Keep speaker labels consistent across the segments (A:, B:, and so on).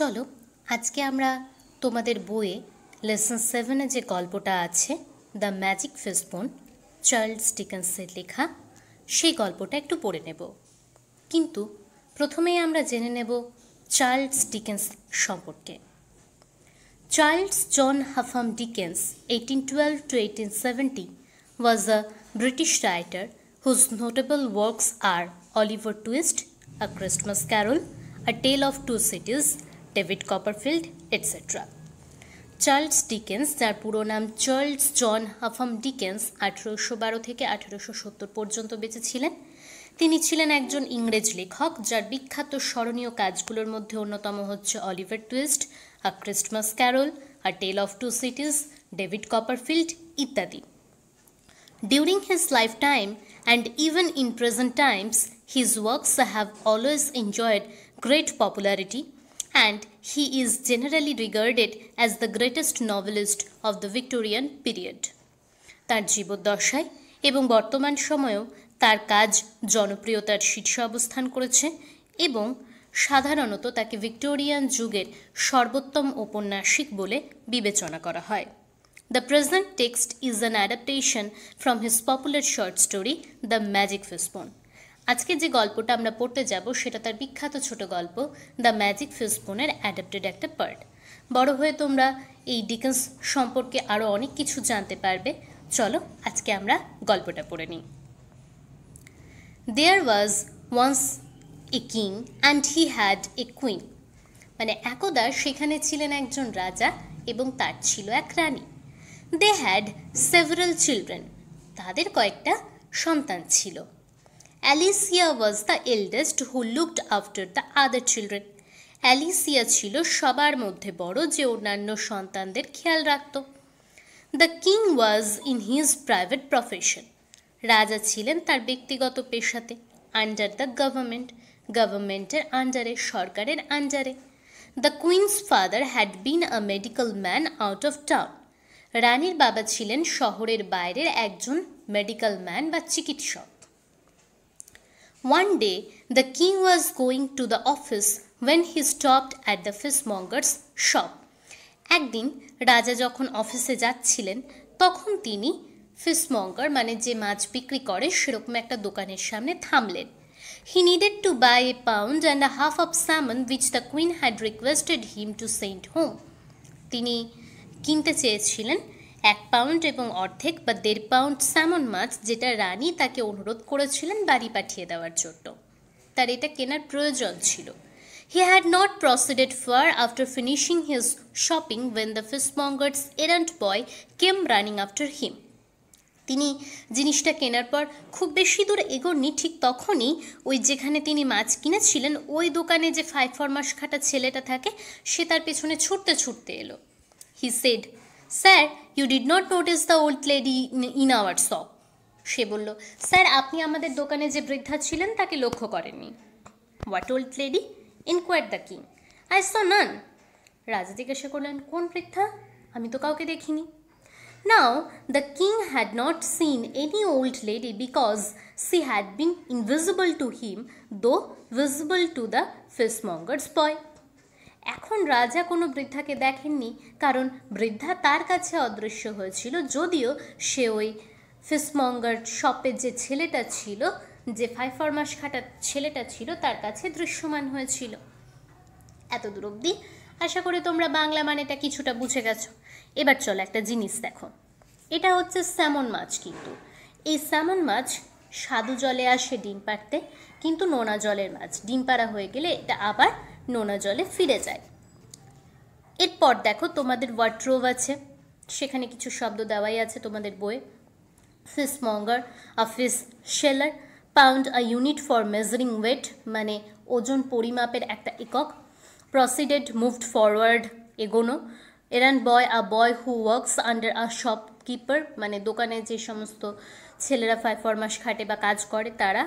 A: চলো আজকে আমরা তোমাদের বইয়ে লেসন সেভেনে যে গল্পটা আছে দ্য ম্যাজিক ফেসবোন চার্লস ডিকেন্সের লেখা সেই গল্পটা একটু পড়ে নেব কিন্তু প্রথমেই আমরা জেনে নেব চার্লস ডিকেন্স সম্পর্কে Charles John Huffam Dickens eighteen twelve to eighteen seventy was a British writer whose notable works are Oliver Twist A Christmas Carol A Tale of Two Cities David Copperfield etcetera Charles Dickens যার পুরো নাম Charles John Huffam Dickens আঠেরোশো বারো থেকে আঠেরোশো সত্তর পর্যন্ত বেঁচে ছিলেন তিনি ছিলেন একজন ইংরেজ লেখক যার বিখ্যাত স্মরণীয় কাজগুলোর মধ্যে অন্যতম হচ্ছে Oliver Twist A Christmas Carol A Tale of Two Cities David Copperfield ইত্যাদি during his lifetime and even in present times his works have always enjoyed great popularity and he is generally regarded as the greatest novelist of the Victorian period. তার জীবদ্দশায় এবং বর্তমান সময়েও তার কাজ জনপ্রিয়তার শীর্ষ অবস্থান করেছে এবং সাধারণত তাকে ভিক্টোরিয়ান যুগের সর্বোত্তম ঔপন্যাসিক বলে বিবেচনা করা হয় the present text is an adaptation from his popular short story the magic fishbone আজকে যে গল্পটা আমরা পড়তে যাব সেটা তার বিখ্যাত ছোট গল্প দ্য ম্যাজিক ফিউসপুনের অ্যাডাপ্টেড একটা পার্ট বড় হয়ে তোমরা এই ডিকেন্স সম্পর্কে আরও অনেক কিছু জানতে পারবে চলো আজকে আমরা গল্পটা পড়ে নিই there was once a king and he had a queen মানে একদা সেখানে ছিলেন একজন রাজা এবং তার ছিল এক রানী দে হ্যাড সেভারাল চিলড্রেন তাদের কয়েকটা সন্তান ছিল Alicia was the eldest who looked after the other children Alicia ছিল সবার মধ্যে বড় যে অন্যান্য সন্তানদের খেয়াল রাখত the king was in his private profession রাজা ছিলেন তার ব্যক্তিগত পেশাতে আন্ডার দ্য গভর্নমেন্ট গভর্নমেন্টের আন্ডারে সরকারের আন্ডারে the queen's father had been a medical man out of town রানীর বাবা ছিলেন শহরের বাইরের একজন মেডিকেল ম্যান বা চিকিৎসক One day, the king was going to the office when he stopped at the fishmonger's shop. একদিন রাজা যখন অফিসে যাচ্ছিলেন তখন তিনি ফিসমঙ্গার মানে যে মাছ বিক্রি করে সেরকম একটা দোকানের সামনে থামলেন he needed to buy a pound and a half of salmon which the queen had requested him to send home তিনি কিনতে চেয়েছিলেন এক পাউন্ড এবং অর্ধেক বা দেড় পাউন্ড স্যামন মাছ যেটা রানী তাকে অনুরোধ করেছিলেন বাড়ি পাঠিয়ে দেওয়ার জন্য তার এটা কেনার প্রয়োজন ছিল He not proceeded far after finishing finishing shopping when when the monger's errand boy came running after him তিনি জিনিসটা কেনার পর খুব বেশি দূর এগোনি ঠিক তখনই ওই যেখানে তিনি মাছ কিনেছিলেন ওই দোকানে যে ফাইভ ফরমাস খাটা ছেলেটা থাকে সে তার পেছনে ছুটতে ছুটতে এলো he said sir you did not notice the old lady in our shop সে বলল স্যার আপনি আমাদের দোকানে যে বৃদ্ধা ছিলেন তাকে লক্ষ্য করেননি what old lady inquire the king I saw none রাজা জিজ্ঞাসা করলেন কোন বৃদ্ধা আমি তো কাউকে দেখিনি now the king had not seen any old lady because she had been invisible to him though visible to the fishmonger's boy এখন রাজা কোনো বৃদ্ধাকে দেখেননি কারণ বৃদ্ধা তার কাছে অদৃশ্য হয়েছিল যদিও সে ওই ফিসমঙ্গার শপের যে ছেলেটা ছিল যে ফাইভ ফরমাস খাটার ছেলেটা ছিল তার কাছে দৃশ্যমান হয়েছিল এত দূর অব্দি আশা করি তোমরা বাংলা মানেটা কিছুটা বুঝে গেছো এবার চলো একটা জিনিস দেখো এটা হচ্ছে স্যামন মাছ কিন্তু এই স্যামন মাছ স্বাদু জলে আসে ডিম পাড়তে কিন্তু নোনা জলের মাছ ডিম পাড়া হয়ে গেলে এটা আবার নোনা জলে ফিরে যায় এরপর দেখো তোমাদের ওয়ার্ড্রোভ আছে সেখানে কিছু শব্দ দেওয়াই আছে তোমাদের বইয়ে monger a fish seller pound a unit for measuring weight মানে ওজন পরিমাপের একটা একক প্রসিডেড মুভড ফরওয়ার্ড এগোনো errand boy a boy who works under a shopkeeper মানে দোকানে যে সমস্ত ছেলেরা ফরমাস খাটে বা কাজ করে তারা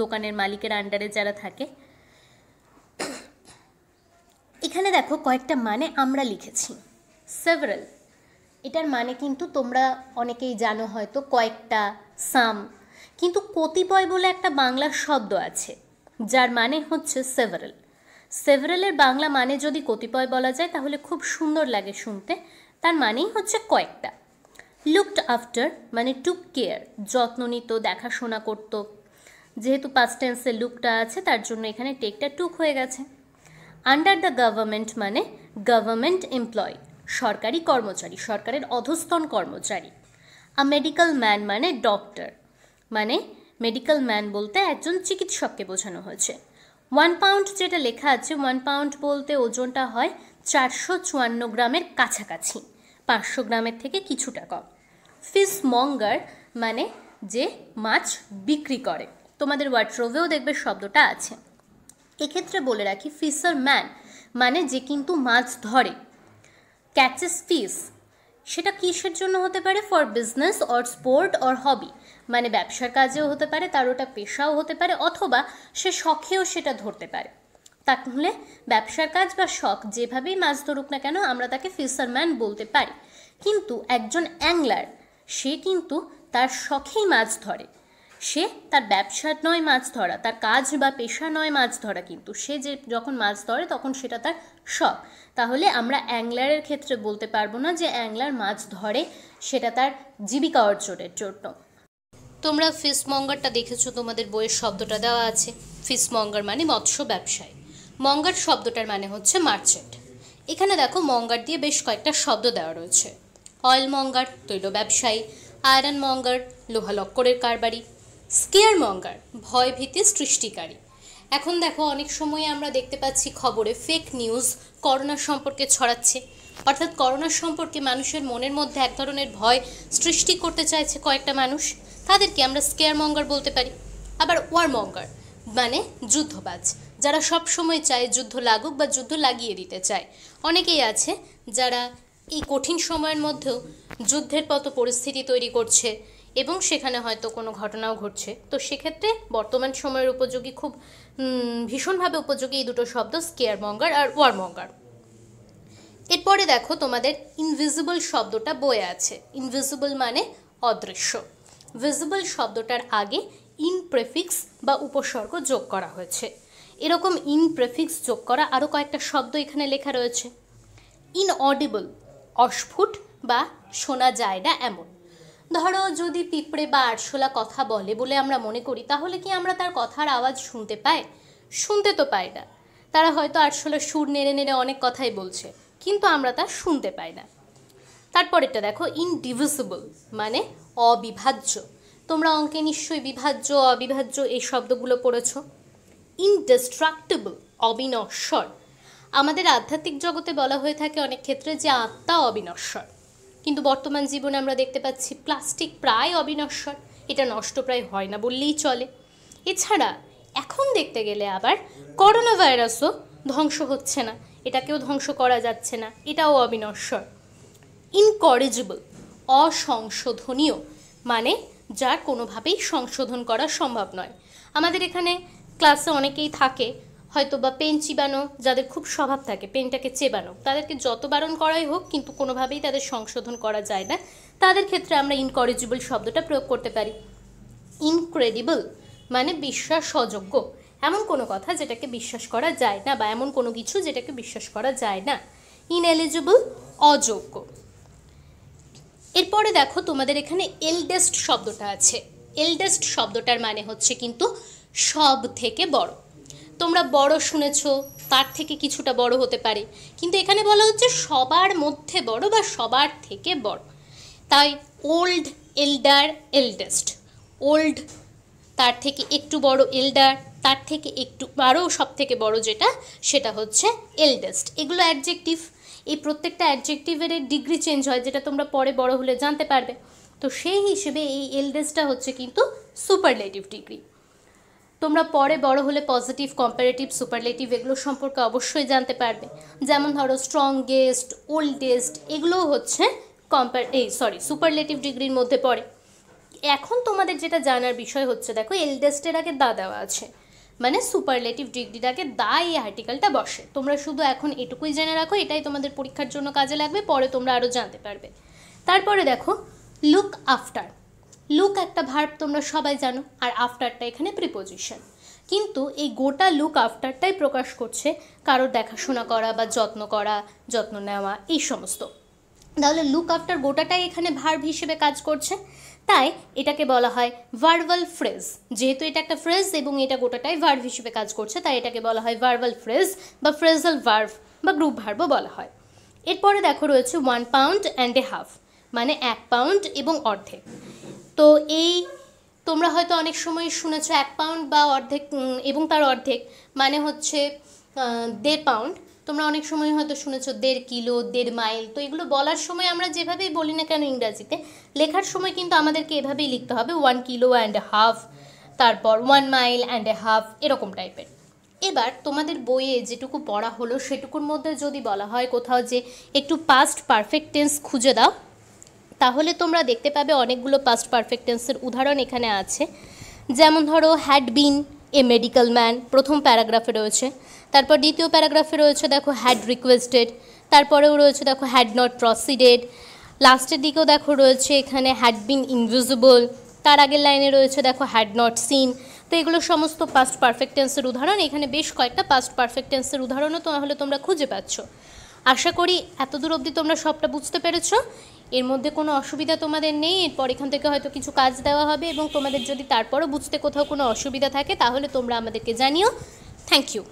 A: দোকানের মালিকের আন্ডারে যারা থাকে এখানে দেখো কয়েকটা মানে আমরা লিখেছি সেভারাল এটার মানে কিন্তু তোমরা অনেকেই জানো হয়তো কয়েকটা সাম কিন্তু কতিপয় বলে একটা বাংলা শব্দ আছে যার মানে হচ্ছে সেভারাল সেভারালের বাংলা মানে যদি কতিপয় বলা যায় তাহলে খুব সুন্দর লাগে শুনতে তার মানেই হচ্ছে কয়েকটা লুকড আফটার মানে টুক কেয়ার যত্ন নিত দেখাশোনা করত যেহেতু পাস্ট টেন্সের লুকটা আছে তার জন্য এখানে টেকটা টুক হয়ে গেছে আন্ডার দ্য গভর্নমেন্ট মানে গভর্নমেন্ট এমপ্লয় সরকারি কর্মচারী সরকারের অধস্তন কর্মচারী আ মেডিকেল ম্যান মানে ডক্টর মানে মেডিকেল ম্যান বলতে একজন চিকিৎসককে বোঝানো হয়েছে ওয়ান পাউন্ড যেটা লেখা আছে ওয়ান পাউন্ড বলতে ওজনটা হয় চারশো চুয়ান্ন গ্রামের কাছাকাছি পাঁচশো গ্রামের থেকে কিছুটা কম ফিস মঙ্গার মানে যে মাছ বিক্রি করে তোমাদের ওয়াট্রোভেও দেখবে শব্দটা আছে এক্ষেত্রে বলে রাখি ফিশার ম্যান মানে যে কিন্তু মাছ ধরে ক্যাচেস ফিস সেটা কিসের জন্য হতে পারে for business or sport or hobby মানে ব্যবসার কাজেও হতে পারে তার ওটা পেশাও হতে পারে অথবা সে শখেও সেটা ধরতে পারে তাহলে ব্যবসার কাজ বা শখ যেভাবেই মাছ ধরুক না কেন আমরা তাকে ফিশারম্যান বলতে পারি কিন্তু একজন অ্যাংলার সে কিন্তু তার শখেই মাছ ধরে সে তার ব্যবসা নয় মাছ ধরা তার কাজ বা পেশা নয় মাছ ধরা কিন্তু সে যে যখন মাছ ধরে তখন সেটা তার শখ তাহলে আমরা অ্যাংলারের ক্ষেত্রে বলতে পারবো না যে অ্যাংলার মাছ ধরে সেটা তার জীবিকা অর্জনের জন্য তোমরা ফিসমঙ্গারটা দেখেছো তোমাদের বইয়ের শব্দটা দেওয়া আছে ফিসমঙ্গার মানে মৎস্য ব্যবসায়ী মঙ্গার শব্দটার মানে হচ্ছে মার্চেন্ট এখানে দেখো মঙ্গার দিয়ে বেশ কয়েকটা শব্দ দেওয়া রয়েছে অয়েল মঙ্গার তৈল ব্যবসায়ী আয়রন মঙ্গার লোহা লক্করের কারবারি স্কেয়ার মঙ্গার ভয়ভীতি সৃষ্টিকারী এখন দেখো অনেক সময় আমরা দেখতে পাচ্ছি খবরে ফেক নিউজ করোনা সম্পর্কে ছড়াচ্ছে অর্থাৎ করোনা সম্পর্কে মানুষের মনের মধ্যে এক ধরনের ভয় সৃষ্টি করতে চাইছে কয়েকটা মানুষ তাদেরকে আমরা স্কেয়ার মঙ্গার বলতে পারি আবার ওয়ার মঙ্গার মানে যুদ্ধবাজ যারা সব সময় চায় যুদ্ধ লাগুক বা যুদ্ধ লাগিয়ে দিতে চায় অনেকেই আছে যারা এই কঠিন সময়ের মধ্যেও যুদ্ধের মতো পরিস্থিতি তৈরি করছে এবং সেখানে হয়তো কোনো ঘটনাও ঘটছে তো সেক্ষেত্রে বর্তমান সময়ের উপযোগী খুব ভীষণভাবে উপযোগী এই দুটো শব্দ স্কেয়ার মঙ্গার আর মঙ্গার এরপরে দেখো তোমাদের ইনভিজিবল শব্দটা বয়ে আছে ইনভিজিবল মানে অদৃশ্য ভিজিবল শব্দটার আগে ইন প্রেফিক্স বা উপসর্গ যোগ করা হয়েছে এরকম ইন প্রেফিক্স যোগ করা আরও কয়েকটা শব্দ এখানে লেখা রয়েছে ইনঅডিবল অস্ফুট বা শোনা যায় না এমন ধরো যদি পিঁপড়ে বা আরশোলা কথা বলে বলে আমরা মনে করি তাহলে কি আমরা তার কথার আওয়াজ শুনতে পাই শুনতে তো পাই না তারা হয়তো আরশোলা সুর নেড়ে নেড়ে অনেক কথাই বলছে কিন্তু আমরা তা শুনতে পাই না তারপরেরটা দেখো ইনডিভিসিবল মানে অবিভাজ্য তোমরা অঙ্কে নিশ্চয়ই বিভাজ্য অবিভাজ্য এই শব্দগুলো পড়েছ ইনডিস্ট্রাক্টেবল অবিনশ্বর আমাদের আধ্যাত্মিক জগতে বলা হয়ে থাকে অনেক ক্ষেত্রে যে আত্মা অবিনশ্বর কিন্তু বর্তমান জীবনে আমরা দেখতে পাচ্ছি প্লাস্টিক প্রায় অবিনশ্বর এটা নষ্ট প্রায় হয় না বললেই চলে এছাড়া এখন দেখতে গেলে আবার করোনা ভাইরাসও ধ্বংস হচ্ছে না এটাকেও ধ্বংস করা যাচ্ছে না এটাও অবিনশ্বর ইনকরেজেবল অসংশোধনীয় মানে যা কোনোভাবেই সংশোধন করা সম্ভব নয় আমাদের এখানে ক্লাসে অনেকেই থাকে হয়তো বা পেন চিবানো যাদের খুব স্বভাব থাকে পেনটাকে চেবানো তাদেরকে যত বারণ করাই হোক কিন্তু কোনোভাবেই তাদের সংশোধন করা যায় না তাদের ক্ষেত্রে আমরা ইনকরেজিবল শব্দটা প্রয়োগ করতে পারি ইনক্রেডিবল মানে বিশ্বাস অযোগ্য এমন কোনো কথা যেটাকে বিশ্বাস করা যায় না বা এমন কোনো কিছু যেটাকে বিশ্বাস করা যায় না ইনএলিজিবল অযোগ্য এরপরে দেখো তোমাদের এখানে এলডেস্ট শব্দটা আছে এলডেস্ট শব্দটার মানে হচ্ছে কিন্তু সব থেকে বড় তোমরা বড় শুনেছ তার থেকে কিছুটা বড় হতে পারে কিন্তু এখানে বলা হচ্ছে সবার মধ্যে বড় বা সবার থেকে বড় তাই ওল্ড এল্ডার এল্ডেস্ট ওল্ড তার থেকে একটু বড় এল্ডার তার থেকে একটু আরও সব থেকে বড় যেটা সেটা হচ্ছে এল্ডেস্ট এগুলো অ্যাডজেক্টিভ এই প্রত্যেকটা অ্যাডজেক্টিভের ডিগ্রি চেঞ্জ হয় যেটা তোমরা পরে বড় হলে জানতে পারবে তো সেই হিসেবে এই এলডেস্টটা হচ্ছে কিন্তু সুপারলেটিভ ডিগ্রি তোমরা পরে বড় হলে পজিটিভ কম্পারেটিভ সুপারলেটিভ এগুলো সম্পর্কে অবশ্যই জানতে পারবে যেমন ধরো স্ট্রংগেস্ট ওল্ডেস্ট এগুলোও হচ্ছে কম্পার এই সরি সুপারলেটিভ ডিগ্রির মধ্যে পড়ে এখন তোমাদের যেটা জানার বিষয় হচ্ছে দেখো এলডেস্টের আগে দা দেওয়া আছে মানে সুপারলেটিভ ডিগ্রির আগে দা এই আর্টিকেলটা বসে তোমরা শুধু এখন এটুকুই জেনে রাখো এটাই তোমাদের পরীক্ষার জন্য কাজে লাগবে পরে তোমরা আরও জানতে পারবে তারপরে দেখো লুক আফটার লুক একটা ভার্ব তোমরা সবাই জানো আর আফটারটা এখানে প্রিপোজিশন কিন্তু এই গোটা লুক আফটারটাই প্রকাশ করছে কারোর দেখাশোনা করা বা যত্ন করা যত্ন নেওয়া এই সমস্ত তাহলে লুক আফটার গোটাটাই এখানে ভার্ব হিসেবে কাজ করছে তাই এটাকে বলা হয় ভার্বাল ফ্রেজ যেহেতু এটা একটা ফ্রেজ এবং এটা গোটাটাই ভার্ভ হিসেবে কাজ করছে তাই এটাকে বলা হয় ভার্বাল ফ্রেজ বা ফ্রেজাল ভার্ভ বা গ্রুপ ভার্বও বলা হয় এরপরে দেখো রয়েছে one pound and a half মানে এক পাউন্ড এবং অর্ধেক তো এই তোমরা হয়তো অনেক সময় শুনেছ এক পাউন্ড বা অর্ধেক এবং তার অর্ধেক মানে হচ্ছে দেড় পাউন্ড তোমরা অনেক সময় হয়তো শুনেছ দেড় কিলো দেড় মাইল তো এগুলো বলার সময় আমরা যেভাবেই বলি না কেন ইংরাজিতে লেখার সময় কিন্তু আমাদেরকে এভাবেই লিখতে হবে ওয়ান কিলো অ্যান্ড হাফ তারপর one mile and a half এরকম টাইপের এবার তোমাদের বইয়ে যেটুকু পড়া হলো সেটুকুর মধ্যে যদি বলা হয় কোথাও যে একটু পাস্ট পারফেক্ট টেন্স খুঁজে দাও তাহলে তোমরা দেখতে পাবে অনেকগুলো পাস্ট পারফেক্টেন্সের উদাহরণ এখানে আছে যেমন ধরো had been a medical man প্রথম প্যারাগ্রাফে রয়েছে তারপর দ্বিতীয় প্যারাগ্রাফে রয়েছে দেখো হ্যাড রিকোয়েস্টেড তারপরেও রয়েছে দেখো হ্যাড নট প্রসিডেড লাস্টের দিকেও দেখো রয়েছে এখানে হ্যাড বিন ইনভিজিবল তার আগের লাইনে রয়েছে দেখো হ্যাড নট সিন তো এগুলো সমস্ত পাস্ট পারফেক্টেন্সের উদাহরণ এখানে বেশ কয়েকটা পাস্ট পারফেক্টেন্সের উদাহরণও উদাহরণও তাহলে তোমরা খুঁজে পাচ্ছ আশা করি এতদূর অবধি তোমরা সবটা বুঝতে পেরেছ এর মধ্যে কোনো অসুবিধা তোমাদের নেই এরপর এখান থেকে হয়তো কিছু কাজ দেওয়া হবে এবং তোমাদের যদি তারপরও বুঝতে কোথাও কোনো অসুবিধা থাকে তাহলে তোমরা আমাদেরকে জানিও থ্যাংক ইউ